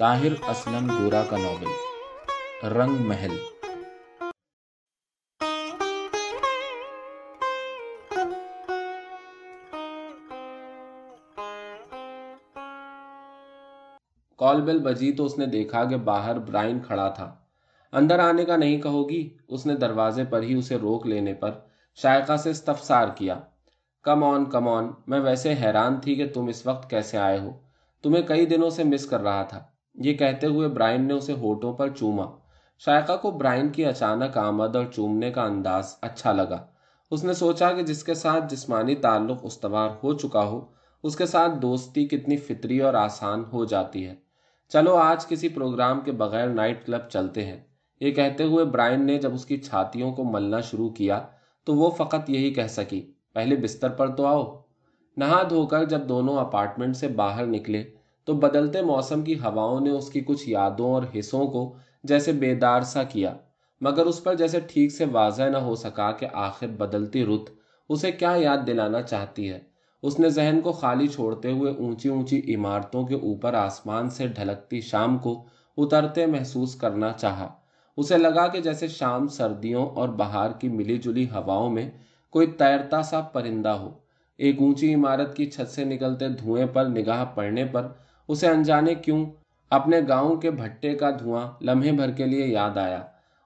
ताहिर असलम गोरा का नॉवल रंग महल कॉल बेल बजी तो उसने देखा कि बाहर ब्राइन खड़ा था अंदर आने का नहीं कहोगी उसने दरवाजे पर ही उसे रोक लेने पर शायका से इस्तफसार किया कम ऑन कम ऑन मैं वैसे हैरान थी कि तुम इस वक्त कैसे आए हो तुम्हें कई दिनों से मिस कर रहा था ये कहते हुए ब्रायन ने उसे होठों पर चूमा शायका को ब्रायन की अचानक आमद और चूमने का अंदाज अच्छा लगा उसने सोचा कि जिसके साथ जिस्मानी ताल्लुक उसवार हो चुका हो उसके साथ दोस्ती कितनी फितरी और आसान हो जाती है चलो आज किसी प्रोग्राम के बगैर नाइट क्लब चलते हैं ये कहते हुए ब्रायन ने जब उसकी छातियों को मलना शुरू किया तो वो फ़कत यही कह सकी पहले बिस्तर पर तो आओ नहा धोकर जब दोनों अपार्टमेंट से बाहर निकले तो बदलते मौसम की हवाओं ने उसकी कुछ यादों और हिस्सों को जैसे बेदार सा किया मगर उस पर जैसे ठीक से वाजह न हो सका कि आखिर बदलती रुत उसे क्या याद दिलाना चाहती है उसने जहन को खाली छोड़ते हुए ऊंची ऊंची इमारतों के ऊपर आसमान से ढलकती शाम को उतरते महसूस करना चाहा उसे लगा कि जैसे शाम सर्दियों और बाहर की मिली जुली हवाओं में कोई तैरता सा परिंदा हो एक ऊंची इमारत की छत से निकलते धुएं पर निगाह पड़ने पर उसे अनजाने क्यों अपने गांव के भट्टे का धुआं लम्हे भर के लिए याद आया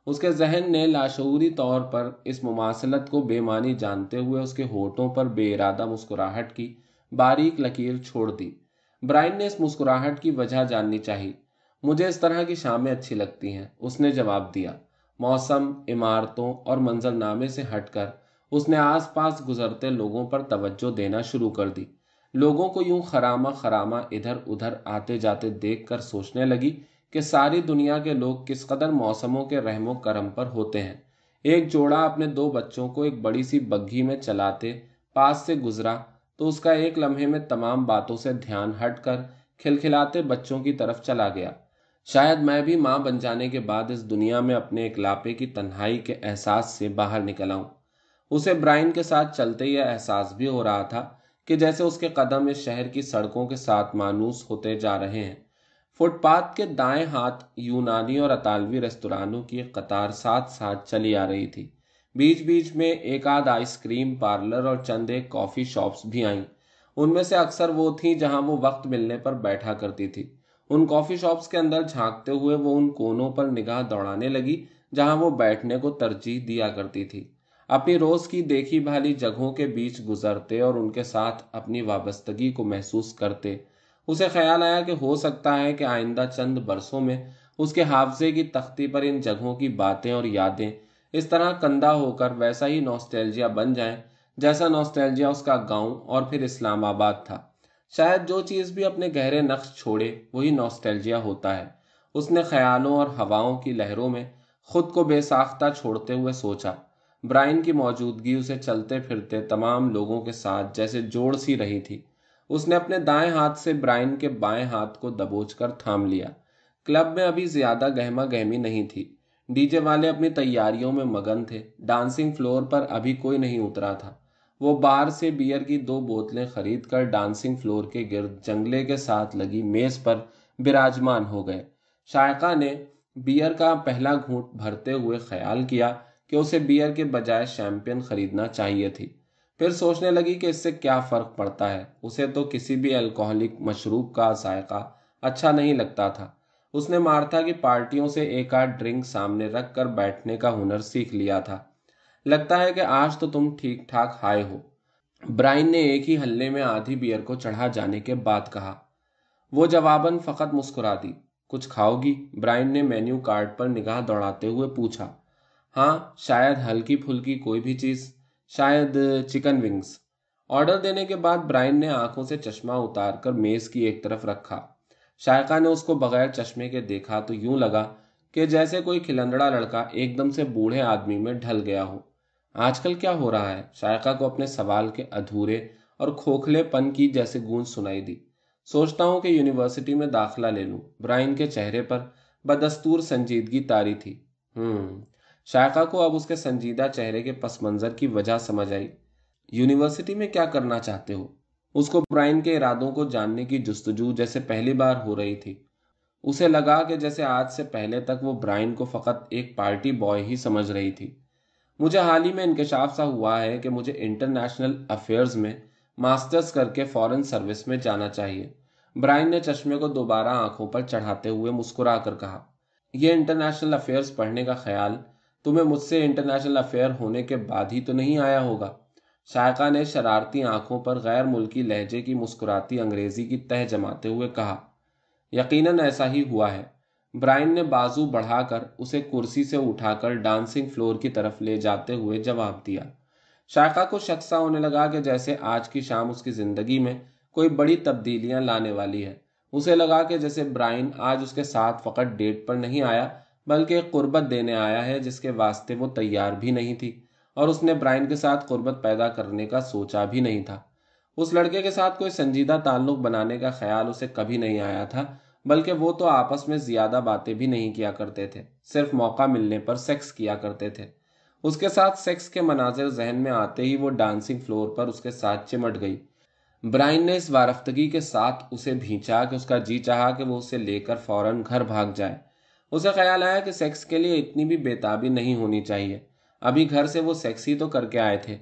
उसके जहन ने लाशूरी तौर पर इस मुमासलत को बेमानी जानते हुए उसके होठों पर बेरादा मुस्कुराहट की बारीक लकीर छोड़ दी ब्राइन ने इस मुस्कुराहट की वजह जाननी चाहिए मुझे इस तरह की शामें अच्छी लगती हैं उसने जवाब दिया मौसम इमारतों और मंजरनामे से हटकर उसने आसपास गुजरते लोगों पर तवज्जो देना शुरू कर दी लोगों को यूं खरामा खरामा इधर उधर आते जाते देख कर सोचने लगी कि सारी दुनिया के लोग किस कदर मौसमों के रहमो करम पर होते हैं एक जोड़ा अपने दो बच्चों को एक बड़ी सी बग्घी में चलाते पास से गुजरा तो उसका एक लम्हे में तमाम बातों से ध्यान हट कर खिलखिलाते बच्चों की तरफ चला गया शायद मैं भी माँ बन जाने के बाद इस दुनिया में अपने इकलापे की तन्हाई के एहसास से बाहर निकल आऊँ उसे ब्राइन के साथ चलते यह एहसास भी हो रहा था कि जैसे उसके कदम इस शहर की सड़कों के साथ मानूस होते जा रहे हैं फुटपाथ के दाएं हाथ यूनानी और अतालवी रेस्तोरानों की कतार साथ साथ चली आ रही थी बीच बीच में एक आध आइसक्रीम पार्लर और चंद एक कॉफ़ी शॉप्स भी आईं उनमें से अक्सर वो थी जहां वो वक्त मिलने पर बैठा करती थी उन कॉफ़ी शॉप्स के अंदर झांकते हुए वो उन कोनों पर निगाह दौड़ाने लगी जहां वो बैठने को तरजीह दिया करती थी अपनी रोज की देखी भाली जगहों के बीच गुजरते और उनके साथ अपनी वाबस्तगी को महसूस करते उसे ख्याल आया कि हो सकता है कि आइंदा चंद बरसों में उसके हाफजे की तख्ती पर इन जगहों की बातें और यादें इस तरह कंधा होकर वैसा ही नोस्टेलजिया बन जाए जैसा नोस्टेलजिया उसका गाँव और फिर इस्लामाबाद था शायद जो चीज़ भी अपने गहरे नक्श छोड़े वही नॉस्टैल्जिया होता है उसने ख्यालों और हवाओं की लहरों में खुद को बेसाख्ता छोड़ते हुए सोचा ब्राइन की मौजूदगी उसे चलते फिरते तमाम लोगों के साथ जैसे जोड़ सी रही थी उसने अपने दाएं हाथ से ब्राइन के बाएं हाथ को दबोच कर थाम लिया क्लब में अभी ज्यादा गहमा गहमी नहीं थी डीजे वाले अपनी तैयारियों में मगन थे डांसिंग फ्लोर पर अभी कोई नहीं उतरा था वो बार से बियर की दो बोतलें खरीद कर डांसिंग फ्लोर के गिर्द जंगले के साथ लगी मेज पर विराजमान हो गए शायका ने बियर का पहला घूट भरते हुए ख्याल किया कि उसे बियर के बजाय शैम्पियन खरीदना चाहिए थी फिर सोचने लगी कि इससे क्या फ़र्क पड़ता है उसे तो किसी भी अल्कोहलिक मशरूब का जायका अच्छा नहीं लगता था उसने मारथा की पार्टियों से एक आध ड्रिंक सामने रख कर बैठने का हुनर सीख लिया था लगता है कि आज तो तुम ठीक ठाक हाय हो ब्राइन ने एक ही हल्ले में आधी बियर को चढ़ा जाने के बाद कहा वो जवाबन फ़कत मुस्कुरा दी कुछ खाओगी ब्राइन ने मेन्यू कार्ड पर निगाह दौड़ाते हुए पूछा हाँ शायद हल्की फुल्की कोई भी चीज़ शायद चिकन विंग्स ऑर्डर देने के बाद ब्राइन ने आंखों से चश्मा उतार कर मेज़ की एक तरफ रखा शायका ने उसको बगैर चश्मे के देखा तो यूं लगा कि जैसे कोई खिलंदड़ा लड़का एकदम से बूढ़े आदमी में ढल गया हो आजकल क्या हो रहा है शायका को अपने सवाल के अधूरे और खोखले पन की जैसे गूंज सुनाई दी सोचता हूँ कि यूनिवर्सिटी में दाखिला ले लूं ब्राइन के चेहरे पर बदस्तूर संजीदगी तारी थी हम्म शायका को अब उसके संजीदा चेहरे के पस मंज़र की वजह समझ आई यूनिवर्सिटी में क्या करना चाहते हो उसको ब्राइन के इरादों को जानने की जस्तजू जैसे पहली बार हो रही थी उसे लगा कि जैसे आज से पहले तक वो ब्राइन को फकत एक पार्टी बॉय ही समझ रही थी मुझे हाल ही में इंकशाफ सा हुआ है कि मुझे इंटरनेशनल अफेयर्स में मास्टर्स करके फॉरेन सर्विस में जाना चाहिए ब्राइन ने चश्मे को दोबारा आंखों पर चढ़ाते हुए मुस्कुरा कर कहा यह इंटरनेशनल अफेयर्स पढ़ने का ख्याल तुम्हें मुझसे इंटरनेशनल अफेयर होने के बाद ही तो नहीं आया होगा शायका ने शरारती आंखों पर गैर मुल्की लहजे की मुस्कुराती अंग्रेजी की तह जमाते हुए कहा यकीन ऐसा ही हुआ है ब्रायन ने बाजू बढ़ाकर उसे कुर्सी से उठाकर डांसिंग फ्लोर की तरफ ले जाते हुए जवाब दिया शाखा को शख्सा होने लगा कि जैसे आज की शाम उसकी ज़िंदगी में कोई बड़ी तब्दीलियां लाने वाली है उसे लगा कि जैसे ब्राइन आज उसके साथ फकत डेट पर नहीं आया बल्कि एक कुर्बत देने आया है जिसके वास्ते वो तैयार भी नहीं थी और उसने ब्राइन के साथ कुर्बत पैदा करने का सोचा भी नहीं था उस लड़के के साथ कोई संजीदा ताल्लुक बनाने का ख्याल उसे कभी नहीं आया था बल्कि वो तो आपस में ज़्यादा बातें भी नहीं किया करते थे सिर्फ मौका मिलने पर सेक्स किया करते थे उसके साथ सेक्स के मनाजिर जहन में आते ही वो डांसिंग फ्लोर पर उसके साथ चिमट गई ब्राइन ने इस वारफ्तगी के साथ उसे भींचा कि उसका जी चाहा कि वो उसे लेकर फौरन घर भाग जाए उसे ख्याल आया कि सेक्स के लिए इतनी भी बेताबी नहीं होनी चाहिए अभी घर से वो सेक्स ही तो करके आए थे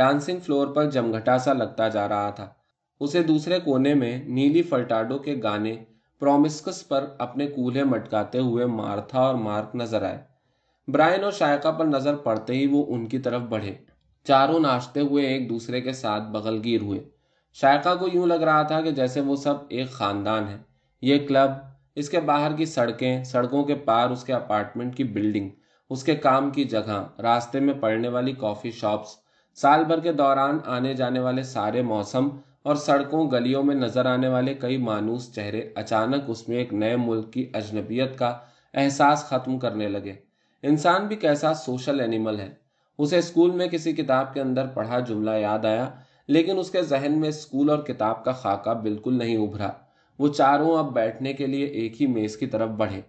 डांसिंग फ्लोर पर जमघटा सा लगता जा रहा था उसे दूसरे कोने में नीली फर्टाडो के गाने प्रोमिस्कस पर अपने कूल्हे मटकाते हुए मार्था और मार्क नजर आए ब्रायन और शायका पर नजर पड़ते ही वो उनकी तरफ बढ़े चारों नाचते हुए एक दूसरे के साथ बगलगीर हुए शायका को यूं लग रहा था कि जैसे वो सब एक खानदान है ये क्लब इसके बाहर की सड़कें सड़कों के पार उसके अपार्टमेंट की बिल्डिंग उसके काम की जगह रास्ते में पड़ने वाली कॉफ़ी शॉप्स साल भर के दौरान आने जाने वाले सारे मौसम और सड़कों गलियों में नजर आने वाले कई मानूस चेहरे अचानक उसमें एक नए मुल्क की अजनबियत का एहसास ख़त्म करने लगे इंसान भी कैसा सोशल एनिमल है उसे स्कूल में किसी किताब के अंदर पढ़ा जुमला याद आया लेकिन उसके जहन में स्कूल और किताब का खाका बिल्कुल नहीं उभरा वो चारों अब बैठने के लिए एक ही मेज की तरफ बढ़े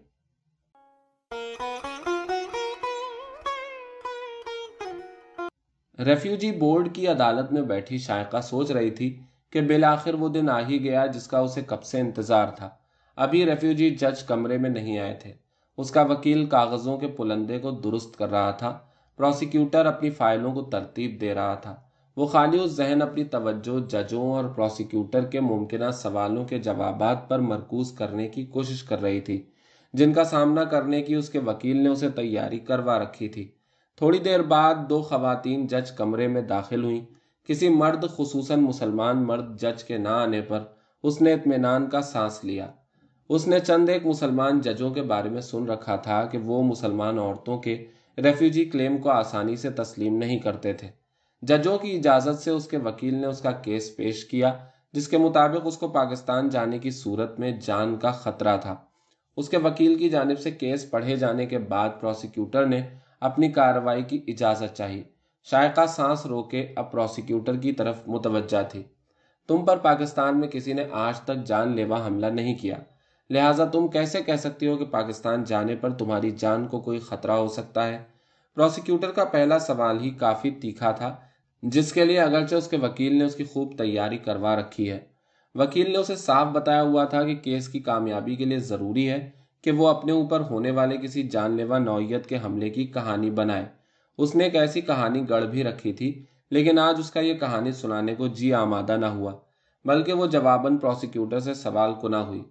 रेफ्यूजी बोर्ड की अदालत में बैठी शायका सोच रही थी कि बिल आखिर वो दिन आ ही गया जिसका उसे कब से इंतजार था अभी रेफ्यूजी जज कमरे में नहीं आए थे उसका वकील कागजों के पुलंदे को दुरुस्त कर रहा था प्रोसिक्यूटर अपनी फाइलों को तरतीब दे रहा था वो खाली उस जहन अपनी तवज्जो जजों और प्रोसिक्यूटर के मुमकिन सवालों के जवाब पर मरकूज करने की कोशिश कर रही थी जिनका सामना करने की उसके वकील ने उसे तैयारी करवा रखी थी थोड़ी देर बाद दो खातन जज कमरे में दाखिल हुई किसी मर्द खसूस मुसलमान मर्द जज के ना आने पर उसने इतमान का सांस लिया उसने चंद एक मुसलमान जजों के बारे में सुन रखा था कि वो मुसलमान औरतों के रेफ्यूजी क्लेम को आसानी से तस्लीम नहीं करते थे जजों की इजाज़त से उसके वकील ने उसका केस पेश किया जिसके मुताबिक उसको पाकिस्तान जाने की सूरत में जान का खतरा था उसके वकील की जानब से केस पढ़े जाने के बाद प्रोसिक्यूटर ने अपनी कार्रवाई की इजाज़त चाही शायका सांस रोके अब प्रोसिक्यूटर की तरफ मुतवजा थी तुम पर पाकिस्तान में किसी ने आज तक जान लेवा हमला नहीं किया लिहाजा तुम कैसे कह सकती हो कि पाकिस्तान जाने पर तुम्हारी जान को कोई खतरा हो सकता है प्रोसिक्यूटर का पहला सवाल ही काफ़ी तीखा था जिसके लिए अगरचे उसके वकील ने उसकी खूब तैयारी करवा रखी है वकील ने उसे साफ बताया हुआ था कि केस की कामयाबी के लिए ज़रूरी है कि वो अपने ऊपर होने वाले किसी जानलेवा नौयत के हमले की कहानी बनाए उसने एक ऐसी कहानी गढ़ भी रखी थी लेकिन आज उसका ये कहानी सुनाने को जी आमादा ना हुआ बल्कि वो जवाबन प्रोसिक्यूटर से सवाल को ना हुई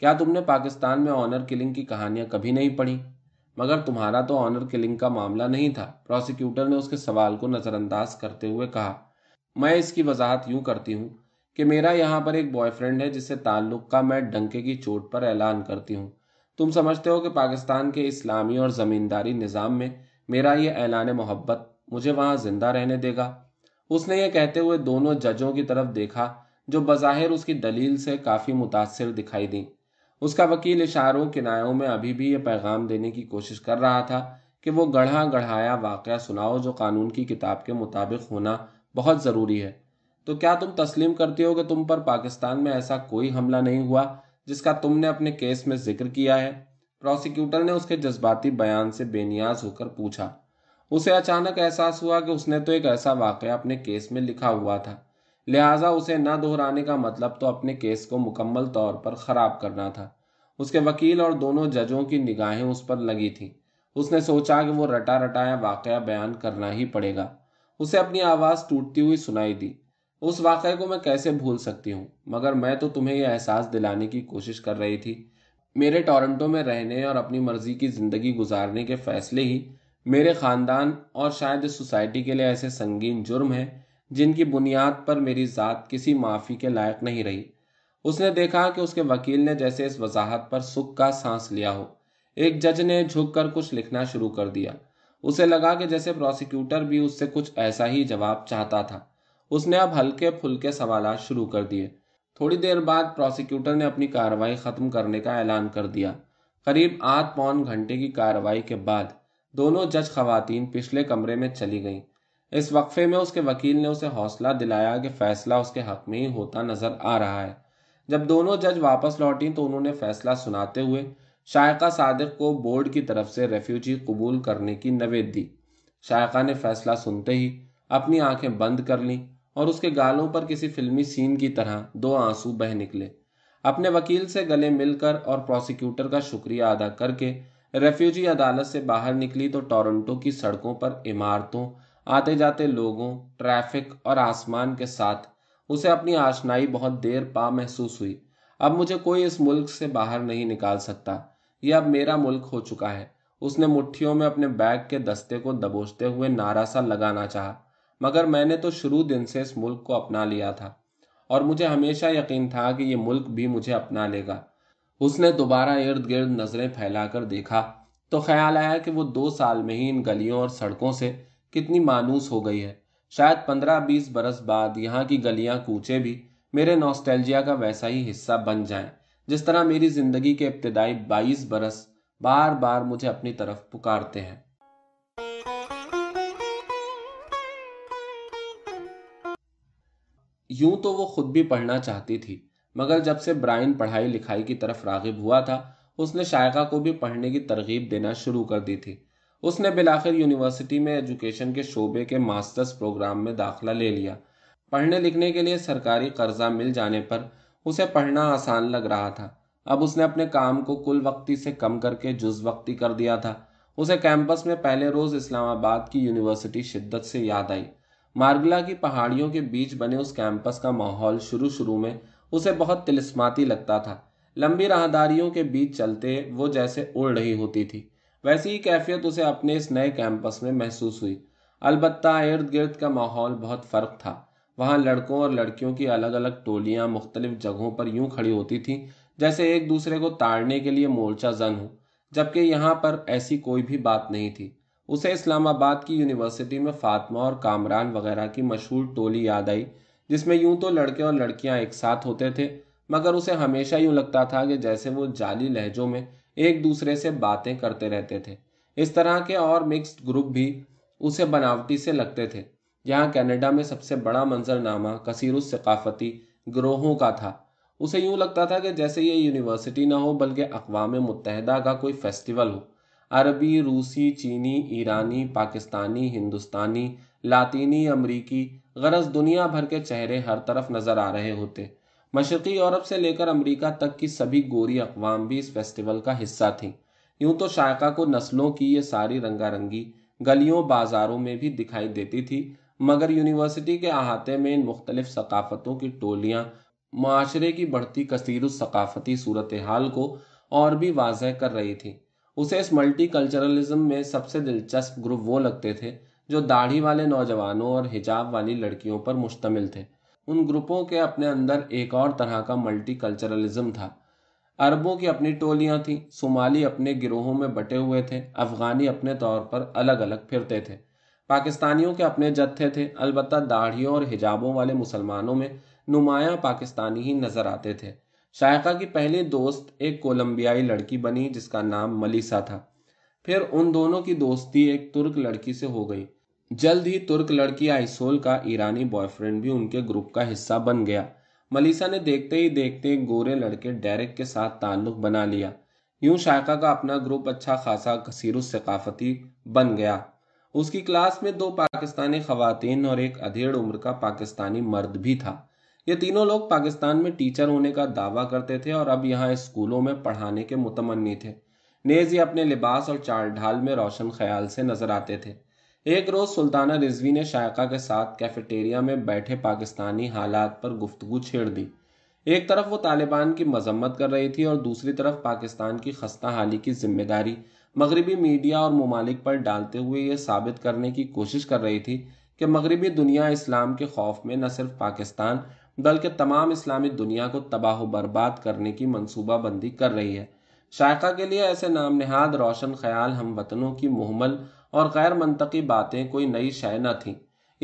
क्या तुमने पाकिस्तान में ऑनर किलिंग की कहानियां कभी नहीं पढ़ी मगर तुम्हारा तो ऑनर किलिंग का मामला नहीं था प्रोसिक्यूटर ने उसके सवाल को नज़रअंदाज करते हुए कहा मैं इसकी वजाहत यूं करती हूँ कि मेरा यहाँ पर एक बॉयफ्रेंड है जिससे ताल्लुक़ का मैं डंके की चोट पर ऐलान करती हूँ तुम समझते हो कि पाकिस्तान के इस्लामी और ज़मींदारी निज़ाम में मेरा यह ऐलान मोहब्बत मुझे वहां ज़िंदा रहने देगा उसने ये कहते हुए दोनों जजों की तरफ देखा जो बज़ाहिर उसकी दलील से काफ़ी मुतासर दिखाई दी उसका वकील इशारों किनायों में अभी भी ये पैगाम देने की कोशिश कर रहा था कि वो गढ़ा गढ़ाया वाक़ सुनाओ जो कानून की किताब के मुताबिक होना बहुत ज़रूरी है तो क्या तुम तस्लीम करती हो कि तुम पर पाकिस्तान में ऐसा कोई हमला नहीं हुआ जिसका तुमने अपने केस में जिक्र किया है प्रोसिक्यूटर ने उसके जज्बाती बयान से बेनियाज होकर पूछा उसे अचानक एहसास हुआ कि उसने तो एक ऐसा वाक़ अपने केस में लिखा हुआ था लिहाजा उसे न दोहराने का मतलब तो अपने केस को मुकम्मल तौर पर ख़राब करना था उसके वकील और दोनों जजों की निगाहें उस पर लगी थी उसने सोचा कि वो रटा रटाया वाक़ बयान करना ही पड़ेगा उसे अपनी आवाज़ टूटती हुई सुनाई दी उस वाक को मैं कैसे भूल सकती हूँ मगर मैं तो तुम्हें यह एहसास दिलाने की कोशिश कर रही थी मेरे टोरंटो में रहने और अपनी मर्ज़ी की ज़िंदगी गुजारने के फैसले ही मेरे ख़ानदान और शायद सोसाइटी के लिए ऐसे संगीन जुर्म है जिनकी बुनियाद पर मेरी ज़ात किसी माफ़ी के लायक नहीं रही उसने देखा कि उसके वकील ने जैसे इस वजाहत पर सुख का सांस लिया हो एक जज ने झुक कर कुछ लिखना शुरू कर दिया उसे लगा कि जैसे प्रोसिक्यूटर भी उससे कुछ ऐसा ही जवाब चाहता था उसने अब हल्के फुलके सवाल शुरू कर दिए थोड़ी देर बाद प्रोसिक्यूटर ने अपनी कार्रवाई ख़त्म करने का ऐलान कर दिया करीब आठ पौन घंटे की कार्रवाई के बाद दोनों जज खुतिन पिछले कमरे में चली गईं इस वक्फे में उसके वकील ने उसे हौसला दिलाया कि फैसला उसके हक में ही होता नजर आ रहा है जब दोनों जज वापस लौटी तो उन्होंने फैसला सुनाते हुए शायका सादिक को बोर्ड की तरफ से रेफ्यूजी कबूल करने की नवेद दी शायका ने फैसला सुनते ही अपनी आंखें बंद कर ली और उसके गालों पर किसी फिल्मी सीन की तरह दो आंसू बह निकले अपने वकील से गले मिलकर और प्रोसिक्यूटर का शुक्रिया अदा करके रेफ्यूजी अदालत से बाहर निकली तो टोरंटो की सड़कों पर इमारतों आते जाते लोगों ट्रैफिक और आसमान के साथ उसे अपनी आशनाई बहुत देर पा महसूस हुई अब मुझे कोई इस मुल्क से बाहर नहीं निकाल सकता यह अब मेरा मुल्क हो चुका है उसने मुट्ठियों में अपने बैग के दस्ते को दबोचते हुए नारा सा लगाना चाह मगर मैंने तो शुरू दिन से इस मुल्क को अपना लिया था और मुझे हमेशा यकीन था कि ये मुल्क भी मुझे अपना लेगा उसने दोबारा इर्द गिर्द नजरें फैलाकर देखा तो ख्याल आया कि वो दो साल में ही इन गलियों और सड़कों से कितनी मानूस हो गई है शायद पंद्रह बीस बरस बाद यहाँ की गलियाँ कूचे भी मेरे नॉस्टैल्जिया का वैसा ही हिस्सा बन जाए जिस तरह मेरी जिंदगी के इब्तदाई बाईस बरस बार बार मुझे अपनी तरफ पुकारते हैं यूं तो वो खुद भी पढ़ना चाहती थी मगर जब से ब्राइन पढ़ाई लिखाई की तरफ रागिब हुआ था उसने शायका को भी पढ़ने की तरगीब देना शुरू कर दी थी उसने बिलाखिर यूनिवर्सिटी में एजुकेशन के शोबे के मास्टर्स प्रोग्राम में दाखिला ले लिया पढ़ने लिखने के लिए सरकारी कर्जा मिल जाने पर उसे पढ़ना आसान लग रहा था अब उसने अपने काम को कुल वक्ती से कम करके जुज वक्ती कर दिया था उसे कैंपस में पहले रोज इस्लामाबाद की यूनिवर्सिटी शिद्दत से याद आई मार्गला की पहाड़ियों के बीच बने उस कैंपस का माहौल शुरू शुरू में उसे बहुत तिलिस्माती लगता था लंबी राहदारियों के बीच चलते वो जैसे उड़ रही होती थी वैसी ही कैफियत उसे अपने इस नए कैंपस में महसूस हुई अलबत् इर्द गिर्द का माहौल बहुत फ़र्क था वहाँ लड़कों और लड़कियों की अलग अलग टोलियाँ मुख्तलिफ जगहों पर यूं खड़ी होती थीं जैसे एक दूसरे को ताड़ने के लिए मोर्चा जन हो जबकि यहाँ पर ऐसी कोई भी बात नहीं थी उसे इस्लामाबाद की यूनिवर्सिटी में फातमा और कामरान वगैरह की मशहूर टोली याद आई जिसमें यूं तो लड़के और लड़कियां एक साथ होते थे मगर उसे हमेशा यूं लगता था कि जैसे वो जाली लहजों में एक दूसरे से बातें करते रहते थे इस तरह के और मिक्स्ड ग्रुप भी उसे बनावटी से लगते थे यहाँ कनाडा में सबसे बड़ा मंजरनामा कसीरुस सकाफती ग्रोहों का था उसे यूं लगता था कि जैसे ये यूनिवर्सिटी ना हो बल्कि अकवा मुतहदा का कोई फेस्टिवल हो अरबी रूसी चीनी ईरानी पाकिस्तानी हिंदुस्तानी लातीनी अमरीकी गरज दुनिया भर के चेहरे हर तरफ नज़र आ रहे होते मशरकी यूरोप से लेकर अमेरिका तक की सभी गोरी अकवाम भी इस फेस्टिवल का हिस्सा थीं यूं तो शायका को नस्लों की ये सारी रंगारंगी गलियों बाजारों में भी दिखाई देती थी मगर यूनिवर्सिटी के अहाते में इन मुख्तलिफ सकाफ़तों की टोलियाँ माशरे की बढ़ती कसीर सकाफ़ती सूरत हाल को और भी वाजह कर रही थी उसे इस मल्टी कल्चरलिज्म में सबसे दिलचस्प ग्रुप वो लगते थे जो दाढ़ी वाले नौजवानों और हिजाब वाली लड़कियों पर मुश्तमिल थे उन ग्रुपों के अपने अंदर एक और तरह का मल्टी कल्चरलिज्म था अरबों की अपनी टोलियां थीं सोमाली अपने गिरोहों में बटे हुए थे अफगानी अपने तौर पर अलग अलग फिरते थे पाकिस्तानियों के अपने जत्थे थे अलबत् दाढ़ियों और हिजाबों वाले मुसलमानों में नुमाया पाकिस्तानी ही नजर आते थे शायका की पहली दोस्त एक कोलंबियाई लड़की बनी जिसका नाम मलिसा था फिर उन दोनों की दोस्ती एक तुर्क लड़की से हो गई जल्द ही तुर्क लड़की आइसोल का ईरानी बॉयफ्रेंड भी उनके ग्रुप का हिस्सा बन गया मलिसा ने देखते ही देखते गोरे लड़के डेरेक के साथ ताल्लुक बना लिया यूं शायका का अपना ग्रुप अच्छा खासा कसीर सकाफती बन गया उसकी क्लास में दो पाकिस्तानी खातन और एक अधेड़ उम्र का पाकिस्तानी मर्द भी था ये तीनों लोग पाकिस्तान में टीचर होने का दावा करते थे और अब यहाँ स्कूलों में पढ़ाने के मुतमनी थे नेज ये अपने लिबास और चाल ढाल में रोशन ख्याल से नजर आते थे एक रोज़ सुल्ताना रिजवी ने शायका के साथ कैफेटेरिया में बैठे पाकिस्तानी हालात पर गुफ्तु छेड़ दी एक तरफ वो तालिबान की मजम्मत कर रही थी और दूसरी तरफ पाकिस्तान की खस्ता हाली की जिम्मेदारी मगरबी मीडिया और ममालिक पर डालते हुए ये साबित करने की कोशिश कर रही थी कि मगरबी दुनिया इस्लाम के खौफ में न सिर्फ पाकिस्तान बल्कि तमाम इस्लामी दुनिया को तबाह बर्बाद करने की मनसूबा बंदी कर रही है शायका के लिए ऐसे नाम नहाद रोशन ख्याल हम वतनों की मोहमल और गैर मनतकी बातें कोई नई शय न थी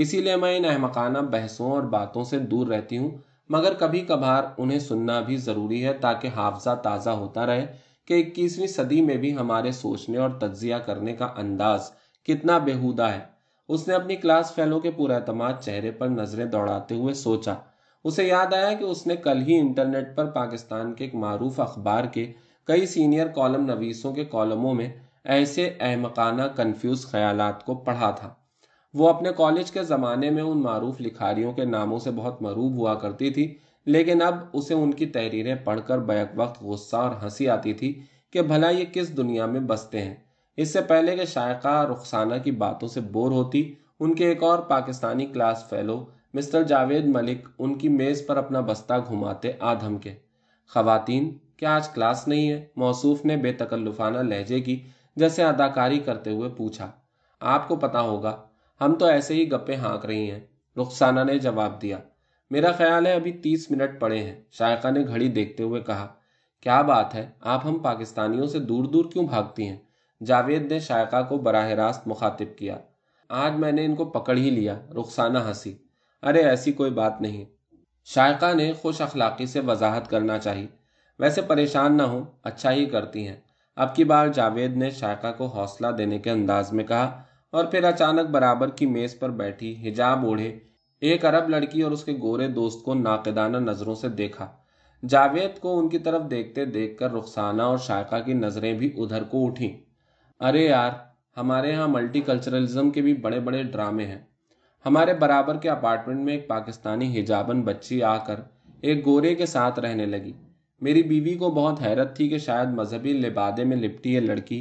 इसीलिए मैं इन अहमकाना बहसों और बातों से दूर रहती हूँ मगर कभी कभार उन्हें सुनना भी ज़रूरी है ताकि हाफजा ताज़ा होता रहे कि इक्कीसवीं सदी में भी हमारे सोचने और तज्जिया करने का अंदाज कितना बेहूदा है उसने अपनी क्लास फैलो के पुरतमाद चेहरे पर नज़रें दौड़ाते हुए सोचा उसे याद आया कि उसने कल ही इंटरनेट पर पाकिस्तान के एक मरूफ अखबार के कई सीनियर कॉलम नवीसों के कॉलमों में ऐसे अहमकाना कन्फ्यूज ख्याल को पढ़ा था वो अपने कॉलेज के ज़माने में उन मरूफ लिखारियों के नामों से बहुत मरूब हुआ करती थी लेकिन अब उसे उनकी तहरीरें पढ़कर बैक वक्त गुस्सा और हंसी आती थी कि भला ये किस दुनिया में बसते हैं इससे पहले कि शायका रुखसाना की बातों से बोर होती उनके एक और Pakistani class fellow mister Javed Malik उनकी मेज़ पर अपना बस्ता घुमाते आधम के खवातीन क्या आज क्लास नहीं है मौसूफ ने बेतकल्लुफाना लहजे की जैसे अदाकारी करते हुए पूछा आपको पता होगा हम तो ऐसे ही गप्पे हाँक रही हैं रुखसाना ने जवाब दिया मेरा ख्याल है अभी तीस मिनट पड़े हैं शायका ने घड़ी देखते हुए कहा क्या बात है आप हम पाकिस्तानियों से दूर दूर क्यों भागती हैं जावेद ने शायका को बराह रास्त मुखातिब किया आज मैंने इनको पकड़ ही लिया रुखसाना हंसी अरे ऐसी कोई बात नहीं शायका ने खुश अखलाकी से वजाहत करना चाहिए वैसे परेशान ना हो अच्छा ही करती हैं अब की बार जावेद ने शाखा को हौसला देने के अंदाज में कहा और फिर अचानक बराबर की मेज पर बैठी हिजाब ओढ़े एक अरब लड़की और उसके गोरे दोस्त को नाकदाना नजरों से देखा जावेद को उनकी तरफ देखते देखकर रुखसाना और शाखा की नजरें भी उधर को उठी अरे यार हमारे यहाँ मल्टी कल्चरलिज्म के भी बड़े बड़े ड्रामे हैं हमारे बराबर के अपार्टमेंट में एक पाकिस्तानी हिजाबन बच्ची आकर एक गोरे के साथ रहने लगी मेरी बीवी को बहुत हैरत थी कि शायद मजहबी लिबादे में लिपटी है लड़की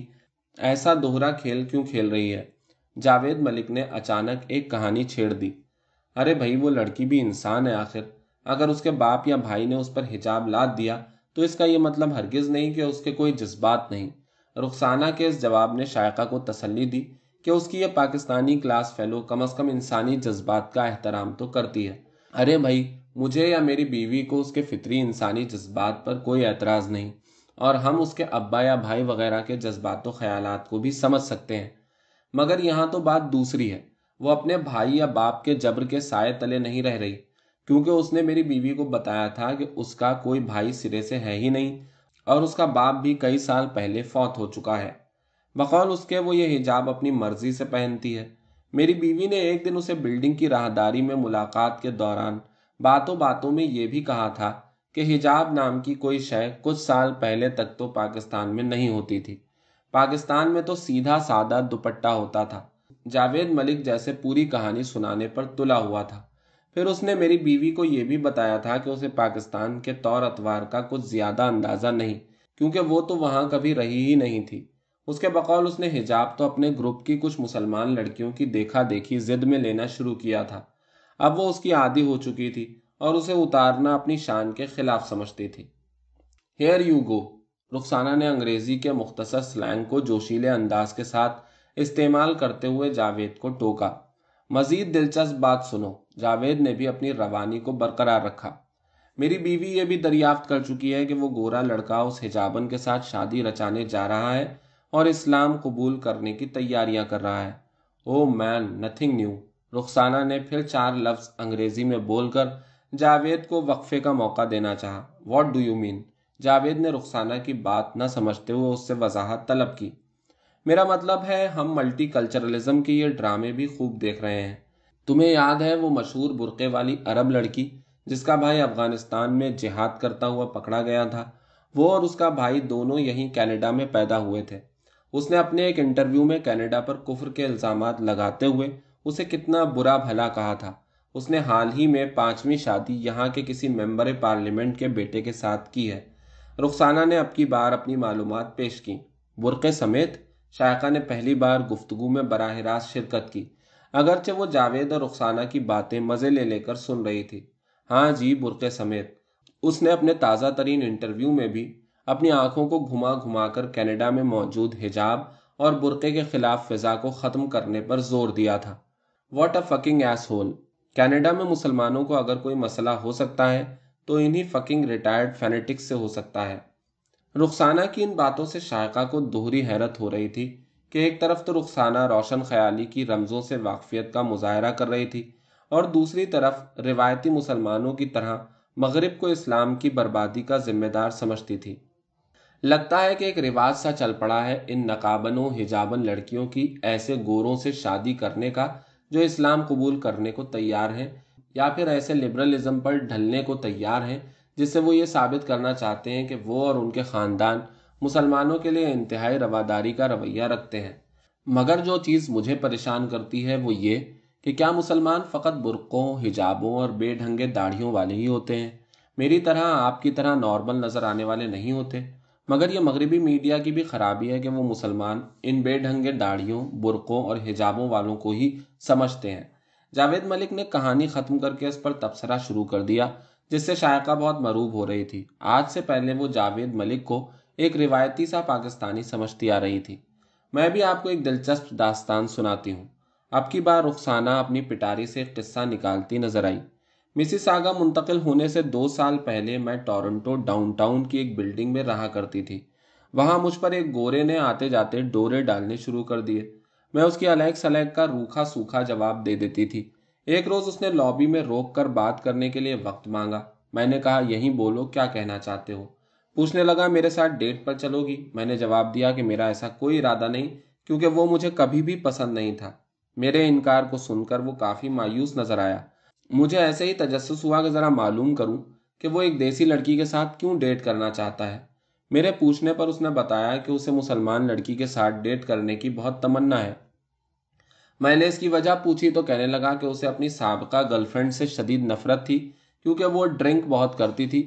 ऐसा दोहरा खेल क्यों खेल रही है जावेद मलिक ने अचानक एक कहानी छेड़ दी अरे भाई वो लड़की भी इंसान है आखिर अगर उसके बाप या भाई ने उस पर हिजाब लाद दिया तो इसका ये मतलब हरगिज़ नहीं कि उसके कोई जज्बात नहीं रुखसाना के इस जवाब ने शायका को तसल्ली दी कि उसकी ये पाकिस्तानी क्लास फेलो कम अज़ कम इंसानी जज्बात का एहतराम तो करती है अरे भाई मुझे या मेरी बीवी को उसके फितरी इंसानी जज्बात पर कोई एतराज़ नहीं और हम उसके अब्बा या भाई वगैरह के जज्बात व ख्याल को भी समझ सकते हैं मगर यहाँ तो बात दूसरी है वो अपने भाई या बाप के जबर के साय तले नहीं रह रही क्योंकि उसने मेरी बीवी को बताया था कि उसका कोई भाई सिरे से है ही नहीं और उसका बाप भी कई साल पहले फौत हो चुका है बकौल उसके वो ये हिजाब अपनी मर्जी से पहनती है मेरी बीवी ने एक दिन उसे बिल्डिंग की राहदारी में मुलाकात के दौरान बातों बातों में ये भी कहा था कि हिजाब नाम की कोई शय कुछ साल पहले तक तो पाकिस्तान में नहीं होती थी पाकिस्तान में तो सीधा सादा दुपट्टा होता था जावेद मलिक जैसे पूरी कहानी सुनाने पर तुला हुआ था फिर उसने मेरी बीवी को यह भी बताया था कि उसे पाकिस्तान के तौर अतवार का कुछ ज़्यादा अंदाज़ा नहीं क्योंकि वो तो वहाँ कभी रही ही नहीं थी उसके बकौल उसने हिजाब तो अपने ग्रुप की कुछ मुसलमान लड़कियों की देखा देखी जिद में लेना शुरू किया था अब वो उसकी आदि हो चुकी थी और उसे उतारना अपनी शान के खिलाफ समझती थी हेयर यू गो रुखसाना ने अंग्रेजी के मुख्तसर स्लैंग को जोशीले अंदाज के साथ इस्तेमाल करते हुए जावेद को टोका मजीद दिलचस्प बात सुनो जावेद ने भी अपनी रवानी को बरकरार रखा मेरी बीवी ये भी दरियाफ्त कर चुकी है कि वो गोरा लड़का उस हिजाबन के साथ शादी रचाने जा रहा है और इस्लाम कबूल करने की तैयारियां कर रहा है oh man nothing new Rukhsana ने फिर चार लफ्ज अंग्रेजी में बोलकर जावेद को वक्फे का मौका देना चाहा what do you mean Javed ने रुखसाना की बात न समझते हुए उससे वजाहत तलब की मेरा मतलब है हम मल्टी कल्चरलिज्म के ये ड्रामे भी खूब देख रहे हैं तुम्हें याद है वो मशहूर बुरके वाली अरब लड़की जिसका भाई अफगानिस्तान में जिहाद करता हुआ पकड़ा गया था वो और उसका भाई दोनों यहीं कैनेडा में पैदा हुए थे उसने अपने एक इंटरव्यू में कैनेडा पर कुफर के इल्ज़ाम लगाते हुए उसे कितना बुरा भला कहा था उसने हाल ही में पांचवी शादी यहाँ के किसी मेंबर पार्लियामेंट के बेटे के साथ की है रुखसाना ने अब की बार अपनी मालूम पेश की बुरके समेत शायका ने पहली बार गुफ्तगु में बरह रास्त शिरकत की अगरचे वो जावेद और रुखसाना की बातें मज़े ले लेकर सुन रही थी हाँ जी बुरके समेत उसने अपने ताज़ा तरीन इंटरव्यू में भी अपनी आंखों को घुमा घुमा कर कैनेडा में मौजूद हिजाब और बुरके के खिलाफ फिजा को ख़त्म करने पर जोर दिया था what a fucking asshole Canada में मुसलमानों को अगर कोई मसला हो सकता है तो इन्हीं फकिंग रिटायर्ड फैनेटिक्स से हो सकता है रुखसाना की इन बातों से शायका को दोहरी हैरत हो रही थी कि एक तरफ तो रुखसाना रोशन ख्याली की रमज़ों से वाकफियत का मुजाहरा कर रही थी और दूसरी तरफ रिवायती मुसलमानों की तरह मगरब को इस्लाम की बर्बादी का जिम्मेदार समझती थी लगता है कि एक रिवाज सा चल पड़ा है इन नकाबनों हिजाबन लड़कियों की ऐसे गोरों से शादी करने का जो इस्लाम कबूल करने को तैयार हैं या फिर ऐसे लिबरलिज्म पर ढलने को तैयार हैं जिससे वो ये साबित करना चाहते हैं कि वो और उनके ख़ानदान मुसलमानों के लिए इंतहाई रवादारी का रवैया रखते हैं मगर जो चीज़ मुझे परेशान करती है वो ये कि क्या मुसलमान फ़कत बुरक़ों हिजाबों और बेढंगे दाढ़ियों वाले ही होते हैं मेरी तरह आपकी तरह नॉर्मल नज़र आने वाले नहीं होते मगर यह मगरबी मीडिया की भी खराबी है कि वो मुसलमान इन बेढंगे दाढ़ियों बुरक़ों और हिजाबों वालों को ही समझते हैं जावेद मलिक ने कहानी ख़त्म करके इस पर तबसरा शुरू कर दिया जिससे शायका बहुत मरूब हो रही थी आज से पहले वो जावेद मलिक को एक रिवायती सा पाकिस्तानी समझती आ रही थी मैं भी आपको एक दिलचस्प दास्तान सुनाती हूँ अब की बार रुखसाना अपनी पिटारी से एक किस्सा निकालती नजर आई मिसिसागा मुंतकिल होने से दो साल पहले मैं टोरंटो डाउनटाउन की एक बिल्डिंग में रहा करती थी वहां मुझ पर एक गोरे ने आते जाते डोरे डालने शुरू कर दिए मैं उसकी अलग सलैग का रूखा सूखा जवाब दे देती थी एक रोज उसने लॉबी में रोक कर बात करने के लिए वक्त मांगा मैंने कहा यहीं बोलो क्या कहना चाहते हो पूछने लगा मेरे साथ डेट पर चलोगी मैंने जवाब दिया कि मेरा ऐसा कोई इरादा नहीं क्योंकि वो मुझे कभी भी पसंद नहीं था मेरे इनकार को सुनकर वो काफी मायूस नजर आया मुझे ऐसे ही तजस्स हुआ कि ज़रा मालूम करूं कि वो एक देसी लड़की के साथ क्यों डेट करना चाहता है मेरे पूछने पर उसने बताया कि उसे मुसलमान लड़की के साथ डेट करने की बहुत तमन्ना है मैंने इसकी वजह पूछी तो कहने लगा कि उसे अपनी सबका गर्लफ्रेंड से शदीद नफरत थी क्योंकि वो ड्रिंक बहुत करती थी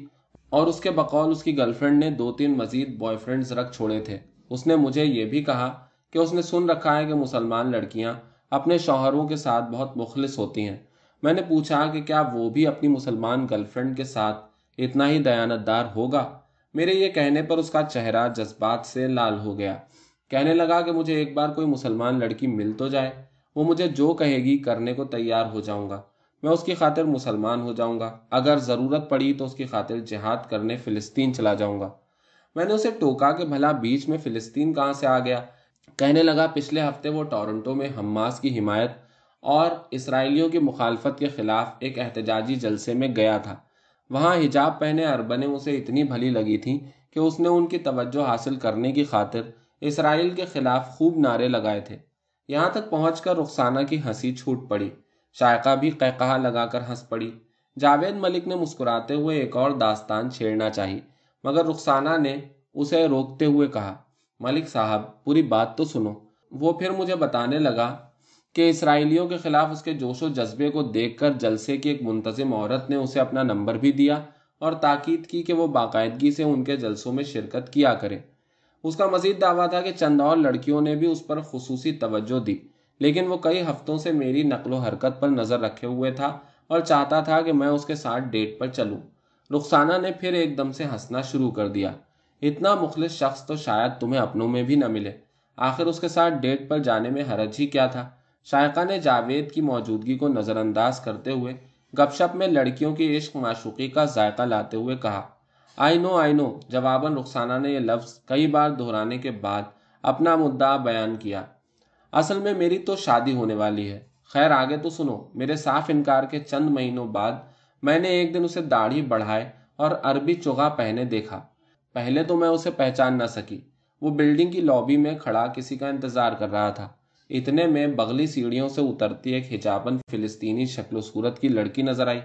और उसके बकौल उसकी गर्लफ्रेंड ने दो तीन मजीद बॉयफ्रेंड्स रख छोड़े थे उसने मुझे ये भी कहा कि उसने सुन रखा है कि मुसलमान लड़कियां अपने शौहरों के साथ बहुत मुखलिस होती हैं मैंने पूछा कि क्या वो भी अपनी मुसलमान गर्लफ्रेंड के साथ इतना ही दयानतदार होगा मेरे ये कहने पर उसका चेहरा जज्बात से लाल हो गया कहने लगा कि मुझे एक बार कोई मुसलमान लड़की मिल तो जाए वो मुझे जो कहेगी करने को तैयार हो जाऊंगा मैं उसकी खातिर मुसलमान हो जाऊंगा अगर ज़रूरत पड़ी तो उसकी खातिर जिहाद करने फ़िलिस्तीन चला जाऊंगा मैंने उसे टोका के भला बीच में फ़िलिस्तीन कहाँ से आ गया कहने लगा पिछले हफ्ते वो टोरंटो में हमास की हिमायत और इसराइलियों की मुखालफत के खिलाफ एक एहतजाजी जलसे में गया था वहाँ हिजाब पहने अरबने उसे इतनी भली लगी थी कि उसने उनकी तवज्जो हासिल करने की खातिर इसराइल के खिलाफ खूब नारे लगाए थे यहाँ तक पहुँच कर रुखसाना की हंसी छूट पड़ी शायका भी कहकहा लगाकर हंस पड़ी जावेद मलिक ने मुस्कुराते हुए एक और दास्तान छेड़ना चाहिए मगर रुखसाना ने उसे रोकते हुए कहा मलिक साहब पूरी बात तो सुनो वो फिर मुझे बताने लगा कि इसराइलियों के खिलाफ उसके जोशो जज्बे को देख कर जलसे की एक मुंतजिम औरत ने उसे अपना नंबर भी दिया और ताकीद की कि वो बाकायदगी से उनके जलसों में शिरकत किया करे उसका मजीद दावा था कि चंद और लड़कियों ने भी उस पर खसूस तवज्जो दी लेकिन वो कई हफ्तों से मेरी नकलो हरकत पर नज़र रखे हुए था और चाहता था कि मैं उसके साथ डेट पर चलूँ रुखसाना ने फिर एकदम से हंसना शुरू कर दिया इतना मुखल शख्स तो शायद तुम्हें अपनों में भी न मिले आखिर उसके साथ डेट पर जाने में हरज ही क्या था शायका ने जावेद की मौजूदगी को नज़रअंदाज करते हुए गपशप में लड़कियों की इश्क माशूकी का जायका लाते हुए कहा आई नो आई नो जवाबन रुखसाना ने यह लफ्ज़ कई बार दोहराने के बाद अपना मुद्दा बयान किया असल में मेरी तो शादी होने वाली है खैर आगे तो सुनो मेरे साफ इनकार के चंद महीनों बाद मैंने एक दिन उसे दाढ़ी बढ़ाए और अरबी चोगा पहने देखा पहले तो मैं उसे पहचान ना सकी वो बिल्डिंग की लॉबी में खड़ा किसी का इंतज़ार कर रहा था इतने में बगली सीढ़ियों से उतरती एक हिजाबन फिलिस्तीनी शक्ल सूरत की लड़की नजर आई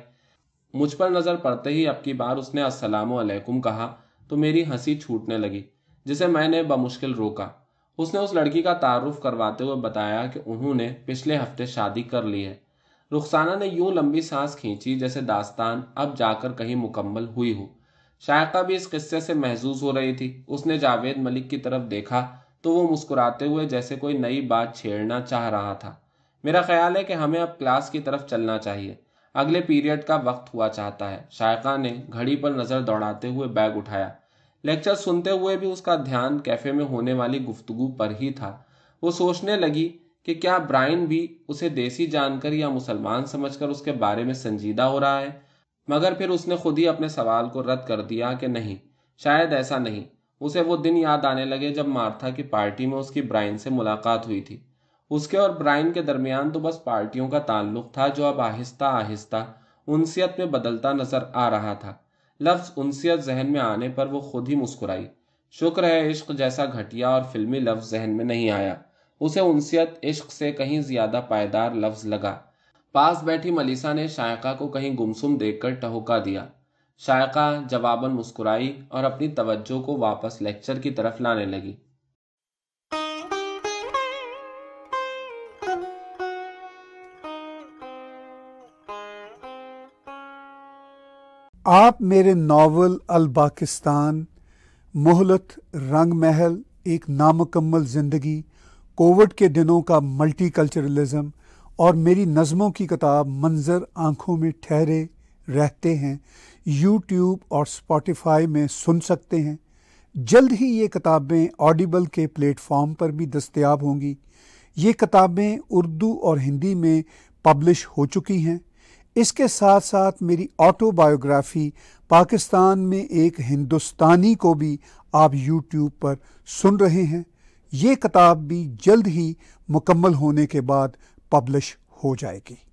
मुझ पर नजर पड़ते ही अब की बार उसने असलकुम कहा तो मेरी हंसी छूटने लगी जिसे मैंने बमुश्किल रोका उसने उस लड़की का तारुफ करवाते हुए बताया कि उन्होंने पिछले हफ्ते शादी कर ली है रुखसाना ने यूं लंबी सांस खींची जैसे दास्तान अब जाकर कहीं मुकम्मल हुई हो शायका भी इस किस्से से महजूज हो रही थी उसने जावेद मलिक की तरफ देखा तो वो मुस्कुराते हुए जैसे कोई नई बात छेड़ना चाह रहा था मेरा ख्याल है कि हमें अब क्लास की तरफ चलना चाहिए अगले पीरियड का वक्त हुआ चाहता है शायका ने घड़ी पर नज़र दौड़ाते हुए बैग उठाया लेक्चर सुनते हुए भी उसका ध्यान कैफे में होने वाली गुफ्तगु पर ही था वो सोचने लगी कि क्या ब्राइन भी उसे देसी जानकर या मुसलमान समझकर उसके बारे में संजीदा हो रहा है मगर फिर उसने खुद ही अपने सवाल को रद्द कर दिया कि नहीं शायद ऐसा नहीं उसे वो दिन याद आने लगे जब मार्था की पार्टी में उसकी ब्राइन से मुलाकात हुई थी उसके और ब्राइन के दरमियान तो बस पार्टियों का ताल्लुक था जो अब आहिस्ता आहिस्ता उनसीत में बदलता नजर आ रहा था लफ्ज उनसीत जहन में आने पर वो खुद ही मुस्कुराई शुक्र है इश्क जैसा घटिया और फिल्मी लफ्ज जहन में नहीं आया उसे उनसीत इश्क से कहीं ज्यादा पायदार लफ्ज लगा पास बैठी मलिसा ने शायका को कहीं गुमसुम देखकर टहोका दिया शायका जवाबन मुस्कुराई और अपनी तवज्जो को वापस लेक्चर की तरफ लाने लगी आप मेरे नावल अलबाकिस्तान मोहलत रंग महल एक नामकम्मल ज़िंदगी कोविड के दिनों का मल्टी कल्चरलिज्म और मेरी नज़मों की किताब मंज़र आंखों में ठहरे रहते हैं यूट्यूब और स्पॉटिफाई में सुन सकते हैं जल्द ही ये किताबें ऑडिबल के प्लेटफॉर्म पर भी दस्तियाब होंगी ये किताबें उर्दू और हिंदी में पब्लिश हो चुकी हैं इसके साथ साथ मेरी ऑटोबायोग्राफ़ी पाकिस्तान में एक हिंदुस्तानी को भी आप यूट्यूब पर सुन रहे हैं ये किताब भी जल्द ही मुकम्मल होने के बाद पब्लिश हो जाएगी